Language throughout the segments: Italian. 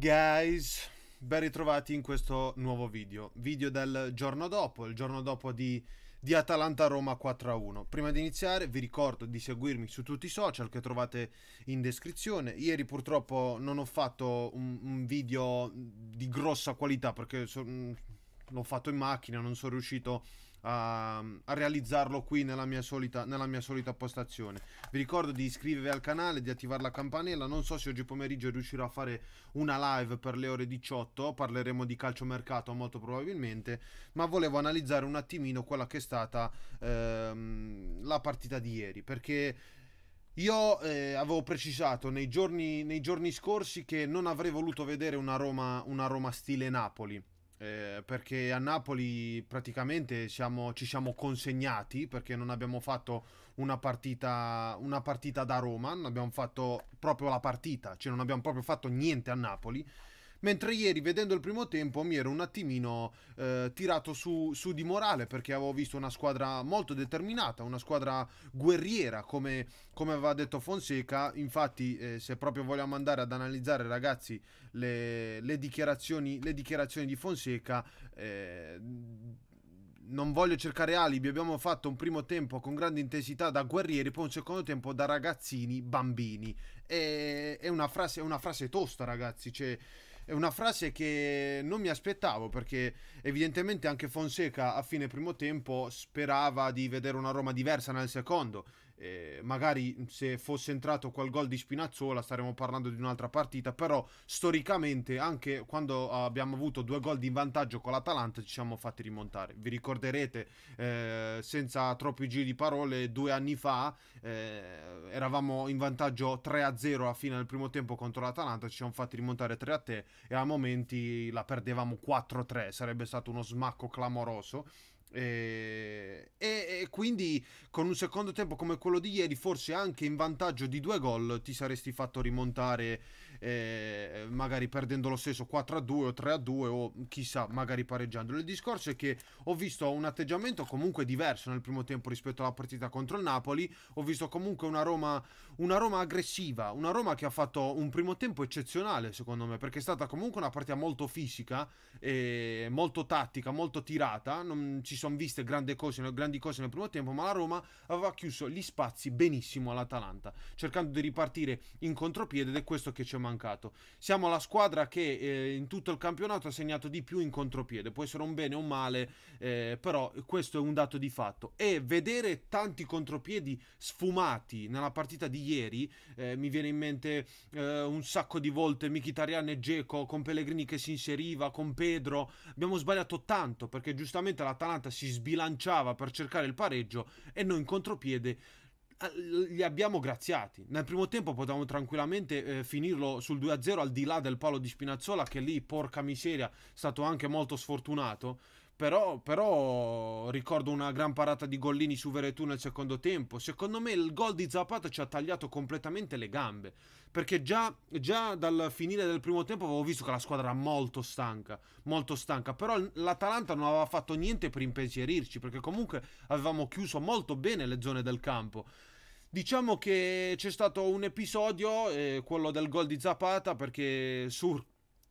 Guys, ben ritrovati in questo nuovo video, video del giorno dopo, il giorno dopo di, di Atalanta-Roma 4-1. Prima di iniziare vi ricordo di seguirmi su tutti i social che trovate in descrizione. Ieri purtroppo non ho fatto un, un video di grossa qualità perché... So, mm, l'ho fatto in macchina, non sono riuscito a, a realizzarlo qui nella mia, solita, nella mia, solita, postazione. Vi ricordo di iscrivervi al canale, di attivare la campanella, non so se oggi pomeriggio riuscirò a fare una live per le ore 18, parleremo di calciomercato molto probabilmente, ma volevo analizzare un attimino quella che è stata ehm, la partita di ieri, perché... Io eh, avevo precisato nei giorni, nei giorni, scorsi che non avrei voluto vedere una Roma, una Roma stile Napoli eh, perché a Napoli praticamente siamo, ci siamo consegnati perché non abbiamo fatto una partita, una partita da Roma, non abbiamo fatto proprio la partita, cioè non abbiamo proprio fatto niente a Napoli. Mentre ieri, vedendo il primo tempo, mi ero un attimino eh, tirato su, su, di morale perché avevo visto una squadra molto determinata, una squadra guerriera, come, come aveva detto Fonseca. Infatti, eh, se proprio vogliamo andare ad analizzare, ragazzi, le, le, dichiarazioni, le dichiarazioni, di Fonseca. Eh, non voglio cercare alibi, abbiamo fatto un primo tempo con grande intensità da guerrieri, poi un secondo tempo da ragazzini, bambini. E, è, una frase, è una frase tosta, ragazzi. Cioè, è una frase che non mi aspettavo perché evidentemente anche Fonseca a fine primo tempo sperava di vedere una Roma diversa nel secondo eh, magari se fosse entrato quel gol di Spinazzola staremmo parlando di un'altra partita, però storicamente anche quando abbiamo avuto due gol di vantaggio con l'Atalanta ci siamo fatti rimontare. Vi ricorderete eh, senza troppi giri di parole due anni fa eh, eravamo in vantaggio 3-0 a fine del primo tempo contro l'Atalanta, ci siamo fatti rimontare 3-3 e a momenti la perdevamo 4-3, sarebbe stato uno smacco clamoroso. E, eh, e, e, quindi con un secondo tempo come quello di ieri, forse anche in vantaggio di due gol, ti saresti fatto rimontare eh, magari perdendo lo stesso 4 a 2 o 3 a 2 o chissà, magari pareggiandolo. Il discorso è che ho visto un atteggiamento comunque diverso nel primo tempo rispetto alla partita contro il Napoli, ho visto comunque una Roma, una Roma aggressiva, una Roma che ha fatto un primo tempo eccezionale secondo me, perché è stata comunque una partita molto fisica, eh, molto tattica, molto tirata, non ci sono viste grandi cose, grandi cose nel primo tempo, ma la Roma aveva chiuso gli spazi benissimo all'Atalanta, cercando di ripartire in contropiede ed è questo che ci è mancato mancato. Siamo la squadra che eh, in tutto il campionato ha segnato di più in contropiede, può essere un bene o un male, eh, però questo è un dato di fatto. E vedere tanti contropiedi sfumati nella partita di ieri, eh, mi viene in mente eh, un sacco di volte Mkhitaryan e Geco con Pellegrini che si inseriva, con Pedro, abbiamo sbagliato tanto perché giustamente l'Atalanta si sbilanciava per cercare il pareggio e noi in contropiede li abbiamo graziati. Nel primo tempo potevamo tranquillamente eh, finirlo sul 2-0 al di là del palo di Spinazzola che lì, porca miseria, è stato anche molto sfortunato però, però, ricordo una gran parata di Gollini su Veretù nel secondo tempo. Secondo me il gol di Zapata ci ha tagliato completamente le gambe. Perché già, già dal finire del primo tempo avevo visto che la squadra era molto stanca. Molto stanca. Però l'Atalanta non aveva fatto niente per impensierirci. Perché comunque avevamo chiuso molto bene le zone del campo. Diciamo che c'è stato un episodio, eh, quello del gol di Zapata, perché su,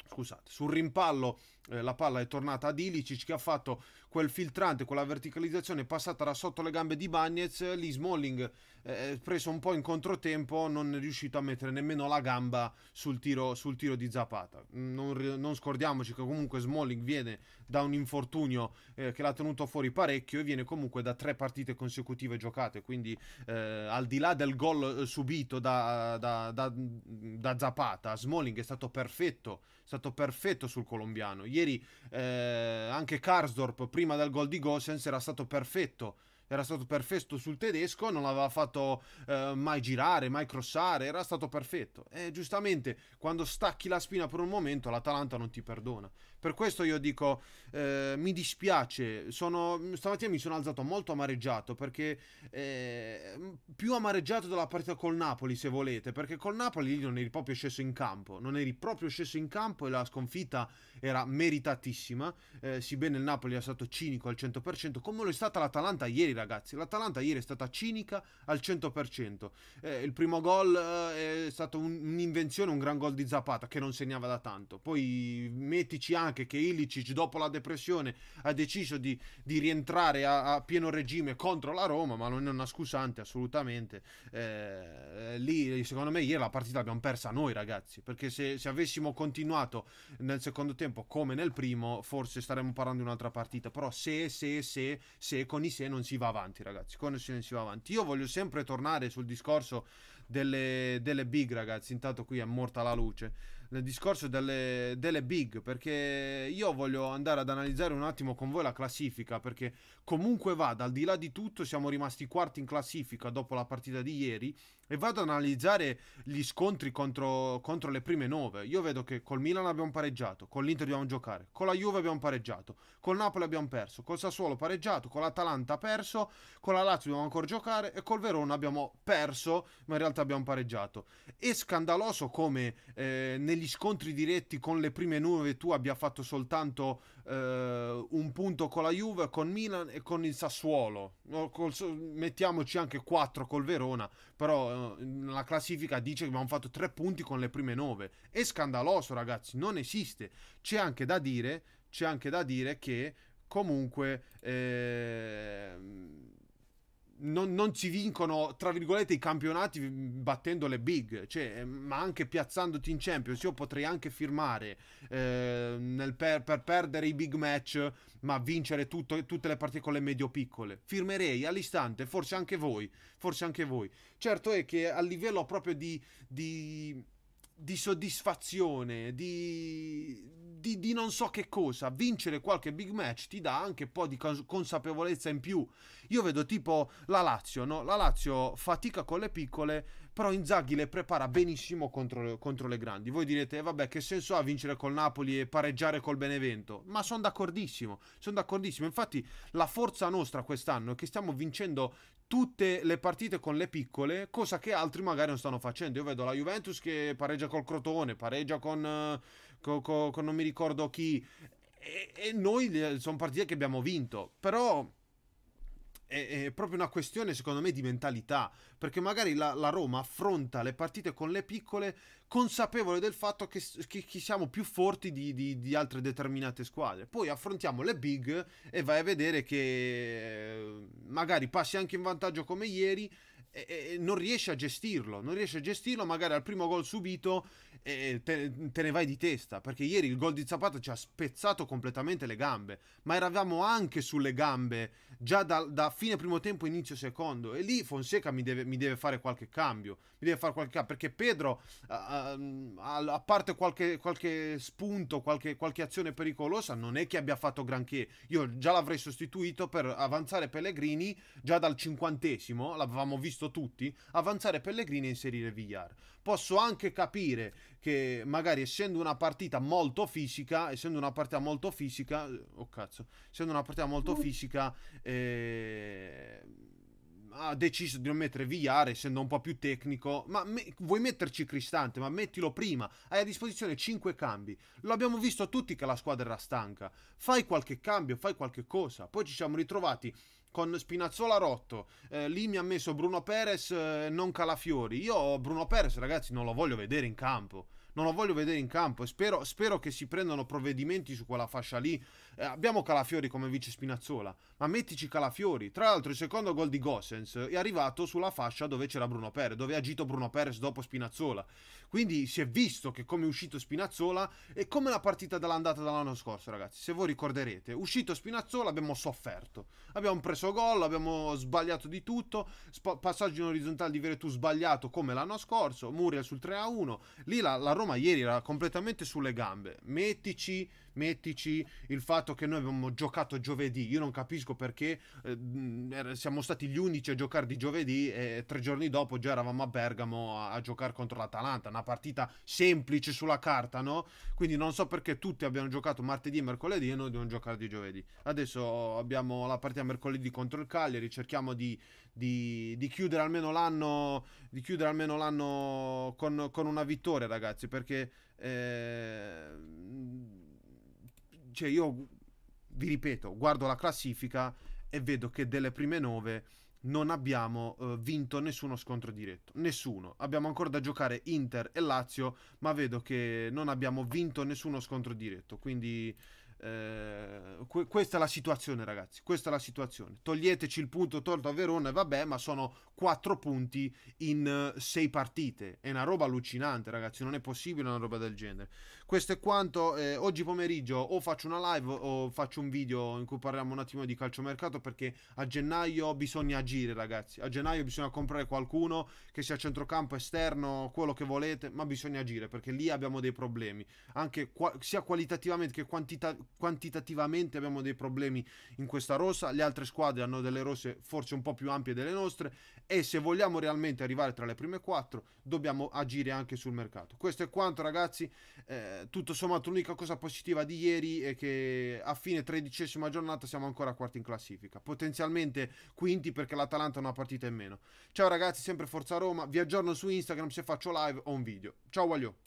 scusate, sul rimpallo eh, la palla è tornata ad Ilicic che ha fatto quel filtrante, quella verticalizzazione passata da sotto le gambe di Bagnez, lì Smalling eh, eh, preso un po' in controtempo non è riuscito a mettere nemmeno la gamba sul tiro, sul tiro di Zapata. Mm, non, non, scordiamoci che comunque Smalling viene da un infortunio eh, che l'ha tenuto fuori parecchio e viene comunque da tre partite consecutive giocate, quindi eh, al di là del gol subito da, da, da, da Zapata, Smalling è stato perfetto, è stato perfetto sul colombiano. Ieri ieri eh, anche Karsdorp prima del gol di Gosens era stato perfetto era stato perfetto sul tedesco, non l'aveva fatto eh, mai girare, mai crossare, era stato perfetto. E giustamente quando stacchi la spina per un momento l'Atalanta non ti perdona. Per questo io dico, eh, mi dispiace, sono, stamattina mi sono alzato molto amareggiato, perché eh, più amareggiato della partita col Napoli se volete, perché col Napoli non eri proprio sceso in campo, non eri proprio sceso in campo e la sconfitta era meritatissima, eh, sebbene il Napoli è stato cinico al 100%, come lo è stata l'Atalanta ieri ragazzi, l'Atalanta ieri è stata cinica al 100%. Eh, il primo gol eh, è stato un, un'invenzione, un gran gol di Zapata che non segnava da tanto. Poi mettici anche che Ilicic dopo la depressione ha deciso di, di rientrare a, a, pieno regime contro la Roma, ma non è una scusante assolutamente. Eh, eh, lì secondo me ieri la partita l'abbiamo persa noi ragazzi, perché se, se avessimo continuato nel secondo tempo come nel primo forse staremmo parlando di un'altra partita, però se, se, se, se con i se non si va va avanti, ragazzi. Con il Silent si va avanti. Io voglio sempre tornare sul discorso delle, delle big, ragazzi. Intanto qui è morta la luce nel discorso delle, delle big, perché io voglio andare ad analizzare un attimo con voi la classifica, perché comunque vada, al di là di tutto siamo rimasti quarti in classifica dopo la partita di ieri e vado ad analizzare gli scontri contro, contro le prime nove. Io vedo che col Milan abbiamo pareggiato, con l'Inter dobbiamo giocare, con la Juve abbiamo pareggiato, col Napoli abbiamo perso, col Sassuolo pareggiato, con l'Atalanta perso, con la Lazio dobbiamo ancora giocare e col Verona abbiamo perso, ma in realtà abbiamo pareggiato. È scandaloso come eh, nel negli scontri diretti con le prime nuove tu abbia fatto soltanto eh, un punto con la Juve, con Milan e con il Sassuolo. Col, mettiamoci anche 4 col Verona, però eh, la classifica dice che abbiamo fatto 3 punti con le prime 9. È scandaloso, ragazzi, non esiste. C'è anche da dire, c'è anche da dire che comunque... Eh, non, non, ci vincono, tra virgolette, i campionati battendo le big, cioè, ehm, ma anche piazzandoti in Champions. Io potrei anche firmare eh, per, per, perdere i big match, ma vincere tutto, tutte le partite con le medio-piccole. Firmerei all'istante, forse anche voi, forse anche voi. Certo è che a livello proprio di, di di soddisfazione, di, di, di, non so che cosa. Vincere qualche big match ti dà anche un po' di consapevolezza in più. Io vedo tipo la Lazio, no? La Lazio fatica con le piccole, però Inzaghi le prepara benissimo contro, contro le grandi. Voi direte, vabbè, che senso ha vincere col Napoli e pareggiare col Benevento? Ma sono d'accordissimo, sono d'accordissimo. Infatti la forza nostra quest'anno è che stiamo vincendo tutte le partite con le piccole, cosa che altri magari non stanno facendo. Io vedo la Juventus che pareggia col Crotone, pareggia con... Eh, con, con, con non mi ricordo chi. E, e noi sono partite che abbiamo vinto, però è, è, proprio una questione secondo me di mentalità, perché magari la, la Roma affronta le partite con le piccole consapevole del fatto che, che, che siamo più forti di, di, di, altre determinate squadre. Poi affrontiamo le big e vai a vedere che eh, magari passi anche in vantaggio come ieri e, e, non riesce a gestirlo, non riesce a gestirlo, magari al primo gol subito e te, te, ne vai di testa, perché ieri il gol di Zapata ci ha spezzato completamente le gambe, ma eravamo anche sulle gambe già da, da fine primo tempo, inizio secondo, e lì Fonseca mi deve, mi deve fare qualche cambio, mi deve fare qualche cambio, perché Pedro, a, a, a parte qualche, qualche spunto, qualche, qualche azione pericolosa, non è che abbia fatto granché, io già l'avrei sostituito per avanzare Pellegrini già dal cinquantesimo, l'avevamo visto visto tutti, avanzare Pellegrini e inserire Villar. Posso anche capire che magari essendo una partita molto fisica, essendo una partita molto fisica, eh, oh cazzo, essendo una partita molto fisica, eh ha deciso di non mettere Vigliare, essendo un po' più tecnico. Ma me- vuoi metterci Cristante, ma mettilo prima. Hai a disposizione 5 cambi. Lo abbiamo visto tutti che la squadra era stanca. Fai qualche cambio, fai qualche cosa. Poi ci siamo ritrovati con Spinazzola rotto, eh, lì mi ha messo Bruno Perez, eh, non Calafiori. Io Bruno Perez, ragazzi, non lo voglio vedere in campo non lo voglio vedere in campo e spero, spero che si prendano provvedimenti su quella fascia lì. Eh, abbiamo Calafiori come vice Spinazzola, ma mettici Calafiori. Tra l'altro il secondo gol di Gossens è arrivato sulla fascia dove c'era Bruno Perez, dove ha agito Bruno Perez dopo Spinazzola. Quindi si è visto che come è uscito Spinazzola è come la partita dell'andata dall'anno scorso, ragazzi. Se voi ricorderete, uscito Spinazzola abbiamo sofferto. Abbiamo preso gol, abbiamo sbagliato di tutto, sp- passaggio in orizzontale di Veretù sbagliato come l'anno scorso, Muriel sul 3-1. Lì la, la Roma ma ieri era completamente sulle gambe. Mettici, mettici il fatto che noi abbiamo giocato giovedì. Io non capisco perché eh, siamo stati gli unici a giocare di giovedì e tre giorni dopo già eravamo a Bergamo a, a giocare contro l'Atalanta. Una partita semplice sulla carta, no? Quindi non so perché tutti abbiano giocato martedì e mercoledì e noi dobbiamo giocare di giovedì. Adesso abbiamo la partita mercoledì contro il Cagliari, cerchiamo di, di, di chiudere almeno l'anno, di chiudere almeno l'anno con, con una vittoria, ragazzi ragazzi, perché eh, cioè io vi ripeto, guardo la classifica e vedo che delle prime nove non abbiamo eh, vinto nessuno scontro diretto, nessuno. Abbiamo ancora da giocare Inter e Lazio, ma vedo che non abbiamo vinto nessuno scontro diretto, quindi eh, que- questa è la situazione, ragazzi. Questa è la situazione. Toglieteci il punto tolto a Verona e vabbè, ma sono quattro punti in eh, sei partite. È una roba allucinante, ragazzi. Non è possibile una roba del genere. Questo è quanto. Eh, oggi pomeriggio o faccio una live o faccio un video in cui parliamo un attimo di calciomercato perché a gennaio bisogna agire, ragazzi. A gennaio bisogna comprare qualcuno che sia centrocampo esterno, quello che volete, ma bisogna agire perché lì abbiamo dei problemi, anche qua- sia qualitativamente che quantitativamente quantitativamente abbiamo dei problemi in questa rossa, le altre squadre hanno delle rosse forse un po' più ampie delle nostre e se vogliamo realmente arrivare tra le prime quattro dobbiamo agire anche sul mercato. Questo è quanto ragazzi, eh, tutto sommato l'unica cosa positiva di ieri è che a fine tredicesima giornata siamo ancora quarti in classifica, potenzialmente quinti perché l'Atalanta ha una partita in meno. Ciao ragazzi, sempre Forza Roma, vi aggiorno su Instagram se faccio live o un video. Ciao Guaglio!